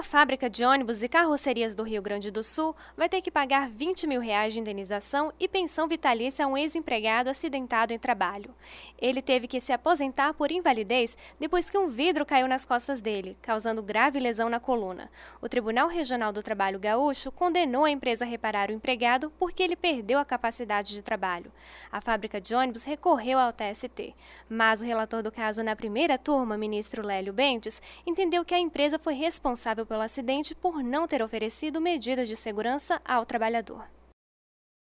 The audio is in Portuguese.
Uma fábrica de ônibus e carrocerias do Rio Grande do Sul vai ter que pagar 20 mil reais de indenização e pensão vitalícia a um ex-empregado acidentado em trabalho. Ele teve que se aposentar por invalidez depois que um vidro caiu nas costas dele, causando grave lesão na coluna. O Tribunal Regional do Trabalho Gaúcho condenou a empresa a reparar o empregado porque ele perdeu a capacidade de trabalho. A fábrica de ônibus recorreu ao TST, mas o relator do caso na primeira turma, ministro Lélio Bentes, entendeu que a empresa foi responsável pelo acidente por não ter oferecido medidas de segurança ao trabalhador.